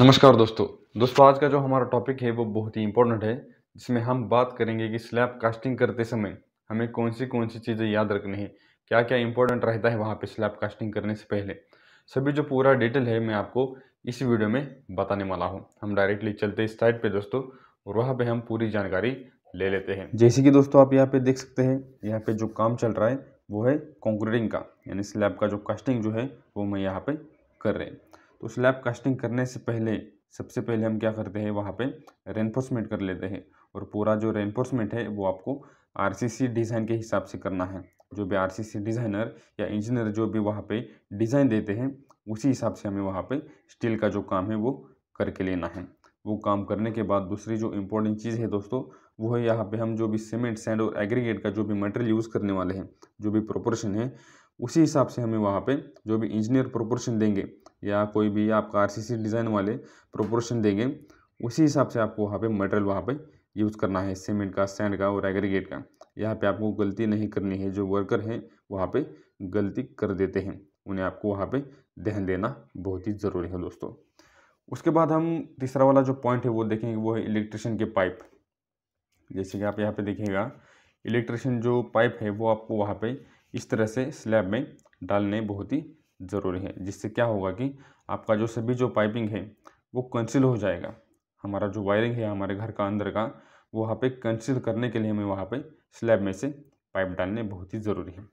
नमस्कार दोस्तों दोस्तों आज का जो हमारा टॉपिक है वो बहुत ही इम्पोर्टेंट है जिसमें हम बात करेंगे कि स्लैब कास्टिंग करते समय हमें कौन सी कौन सी चीज़ें याद रखनी है क्या क्या इंपॉर्टेंट रहता है वहाँ पे स्लैब कास्टिंग करने से पहले सभी जो पूरा डिटेल है मैं आपको इस वीडियो में बताने वाला हूँ हम डायरेक्टली चलते इस साइड पर दोस्तों और वहाँ पर हम पूरी जानकारी ले लेते हैं जैसे कि दोस्तों आप यहाँ पर देख सकते हैं यहाँ पर जो काम चल रहा है वो है कॉन्क्रीटिंग का यानी स्लैब का जो कास्टिंग जो है वो मैं यहाँ पर कर रहे हैं तो स्लैब कास्टिंग करने से पहले सबसे पहले हम क्या करते हैं वहाँ पे रेनफोर्समेंट कर लेते हैं और पूरा जो रेनफोर्समेंट है वो आपको आरसीसी डिज़ाइन के हिसाब से करना है जो भी आरसीसी डिज़ाइनर या इंजीनियर जो भी वहाँ पे डिज़ाइन देते हैं उसी हिसाब से हमें वहाँ पे स्टील का जो काम है वो करके लेना है वो काम करने के बाद दूसरी जो इम्पोर्टेंट चीज़ है दोस्तों वो है यहाँ पे हम जो भी सीमेंट सैंड और एग्रीगेट का जो भी मटेरियल यूज़ करने वाले हैं जो भी प्रोपोर्शन है उसी हिसाब से हमें वहाँ पे जो भी इंजीनियर प्रोपोर्शन देंगे या कोई भी आपका आरसीसी डिज़ाइन वाले प्रोपोर्शन देंगे उसी हिसाब से आपको वहाँ पे मटेरियल वहाँ पे यूज़ करना है सीमेंट का सैंड का और एग्रीगेट का यहाँ पे आपको गलती नहीं करनी है जो वर्कर हैं वहाँ पे गलती कर देते हैं उन्हें आपको वहाँ पे ध्यान देना बहुत ही ज़रूरी है दोस्तों उसके बाद हम तीसरा वाला जो पॉइंट है वो देखेंगे वो है इलेक्ट्रिशियन के पाइप जैसे कि आप यहाँ पे देखिएगा इलेक्ट्रिशियन जो पाइप है वो आपको वहाँ पे इस तरह से स्लैब में डालने बहुत ही ज़रूरी है जिससे क्या होगा कि आपका जो सभी जो पाइपिंग है वो कंसिल हो जाएगा हमारा जो वायरिंग है हमारे घर का अंदर का वो वहाँ पे कंसिल करने के लिए हमें वहाँ पे स्लैब में से पाइप डालने बहुत ही ज़रूरी है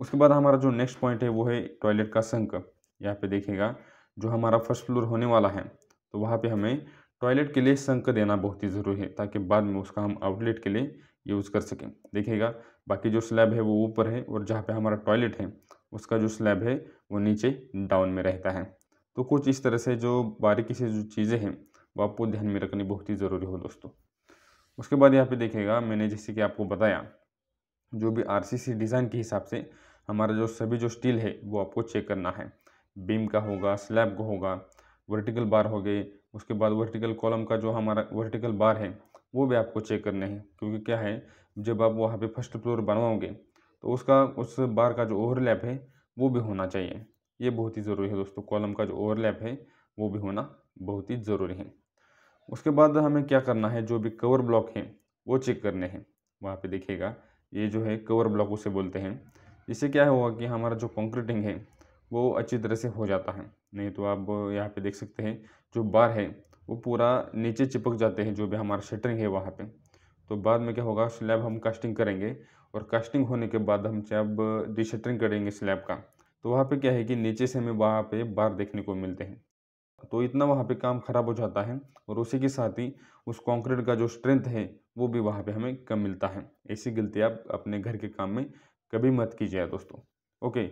उसके बाद हमारा जो नेक्स्ट पॉइंट है वो है टॉयलेट का संक यहाँ पे देखेगा जो हमारा फर्स्ट फ्लोर होने वाला है तो वहाँ पे हमें टॉयलेट के लिए संक देना बहुत ही ज़रूरी है ताकि बाद में उसका हम आउटलेट के लिए यूज़ कर सकें देखिएगा बाकी जो स्लैब है वो ऊपर है और जहाँ पे हमारा टॉयलेट है उसका जो स्लैब है वो नीचे डाउन में रहता है तो कुछ इस तरह से जो बारीकी से जो चीज़ें हैं वो आपको ध्यान में रखनी बहुत ही ज़रूरी हो दोस्तों उसके बाद यहाँ पे देखेगा मैंने जैसे कि आपको बताया जो भी आरसीसी डिज़ाइन के हिसाब से हमारा जो सभी जो स्टील है वो आपको चेक करना है बीम का होगा स्लैब का होगा वर्टिकल बार हो गए उसके बाद वर्टिकल कॉलम का जो हमारा वर्टिकल बार है वो भी आपको चेक करने हैं क्योंकि क्या है जब आप वहाँ पे फर्स्ट फ्लोर बनवाओगे तो उसका उस बार का जो ओवरलैप है वो भी होना चाहिए ये बहुत ही ज़रूरी है दोस्तों कॉलम का जो ओवरलैप है वो भी होना बहुत ही ज़रूरी है उसके बाद हमें क्या करना है जो भी कवर ब्लॉक है वो चेक करने हैं वहाँ पे देखिएगा ये जो है कवर ब्लॉक उसे बोलते हैं इससे क्या होगा कि हमारा जो कॉन्क्रीटिंग है वो अच्छी तरह से हो जाता है नहीं तो आप यहाँ पे देख सकते हैं जो बार है वो पूरा नीचे चिपक जाते हैं जो भी हमारा शटरिंग है वहाँ पर तो बाद में क्या होगा स्लैब हम कास्टिंग करेंगे और कास्टिंग होने के बाद हम जब डिशटरिंग करेंगे स्लैब का तो वहाँ पे क्या है कि नीचे से हमें वहाँ पे बार देखने को मिलते हैं तो इतना वहाँ पे काम ख़राब हो जाता है और उसी के साथ ही उस कंक्रीट का जो स्ट्रेंथ है वो भी वहाँ पे हमें कम मिलता है ऐसी गलती आप अपने घर के काम में कभी मत कीजिए दोस्तों ओके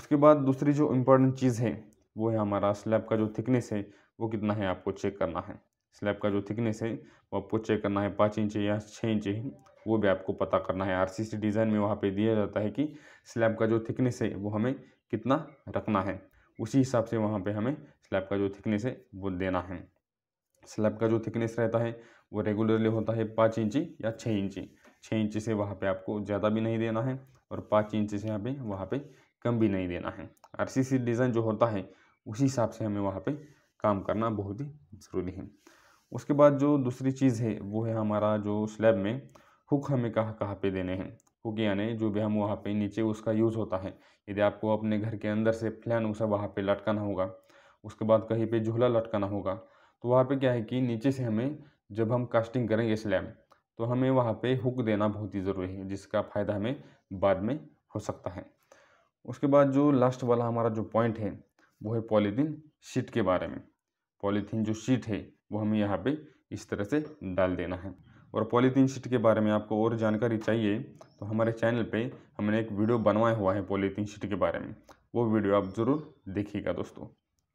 उसके बाद दूसरी जो इम्पोर्टेंट चीज़ है वो है हमारा स्लैब का जो थिकनेस है वो कितना है आपको चेक करना है स्लैब का जो थिकनेस है वो आपको चेक करना है पाँच इंच या छः इंच है वो भी आपको पता करना है आरसीसी डिज़ाइन में वहाँ पे दिया जाता है कि स्लैब का जो थिकनेस है वो हमें कितना रखना है उसी हिसाब से वहाँ पे हमें स्लैब का जो थिकनेस है वो देना है स्लैब का जो थिकनेस रहता है वो रेगुलरली होता है पाँच इंची या छः इंची छः इंची से वहाँ पर आपको ज़्यादा भी नहीं देना है और पाँच इंची से यहाँ पर वहाँ पर कम भी नहीं देना है आर डिज़ाइन जो होता है उसी हिसाब से हमें वहाँ पर काम करना बहुत ही ज़रूरी है उसके बाद जो दूसरी चीज़ है वो है हमारा जो स्लैब में हुक हमें कहाँ कहाँ पे देने हैं हुक यानी जो भी हम वहाँ पे नीचे उसका यूज़ होता है यदि आपको अपने घर के अंदर से फैन उसे वहाँ पे लटकाना होगा उसके बाद कहीं पे झूला लटकाना होगा तो वहाँ पे क्या है कि नीचे से हमें जब हम कास्टिंग करेंगे स्लैब तो हमें वहाँ पर हुक देना बहुत ही ज़रूरी है जिसका फ़ायदा हमें बाद में हो सकता है उसके बाद जो लास्ट वाला हमारा जो पॉइंट है वो है पॉलीथीन शीट के बारे में पॉलीथीन जो शीट है वो हमें यहाँ पे इस तरह से डाल देना है और पॉलीथीन शीट के बारे में आपको और जानकारी चाहिए तो हमारे चैनल पे हमने एक वीडियो बनवाया हुआ है पॉलीथीन शीट के बारे में वो वीडियो आप ज़रूर देखिएगा दोस्तों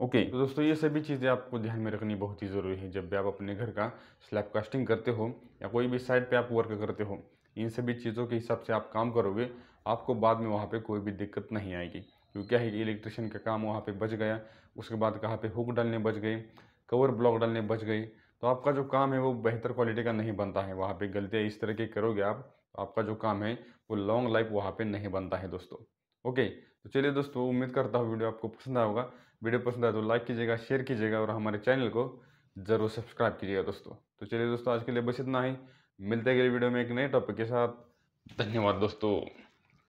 ओके तो दोस्तों ये सभी चीज़ें आपको ध्यान में रखनी बहुत ही ज़रूरी है जब भी आप अपने घर का स्लैब कास्टिंग करते हो या कोई भी साइड पर आप वर्क करते हो इन सभी चीज़ों के हिसाब से आप काम करोगे आपको बाद में वहाँ पर कोई भी दिक्कत नहीं आएगी क्योंकि क्या है कि इलेक्ट्रिशियन का काम वहाँ पे बच गया उसके बाद कहाँ पे हुक डालने बच गए कवर ब्लॉक डालने बच गई तो आपका जो काम है वो बेहतर क्वालिटी का नहीं बनता है वहाँ पे गलतियाँ इस तरह की करोगे आप तो आपका जो काम है वो लॉन्ग लाइफ वहाँ पे नहीं बनता है दोस्तों ओके तो चलिए दोस्तों उम्मीद करता हूँ वीडियो आपको पसंद आया होगा वीडियो पसंद आया तो लाइक कीजिएगा शेयर कीजिएगा और हमारे चैनल को ज़रूर सब्सक्राइब कीजिएगा दोस्तों तो चलिए दोस्तों आज के लिए बस इतना ही मिलते गए वीडियो में एक नए टॉपिक के साथ धन्यवाद दोस्तों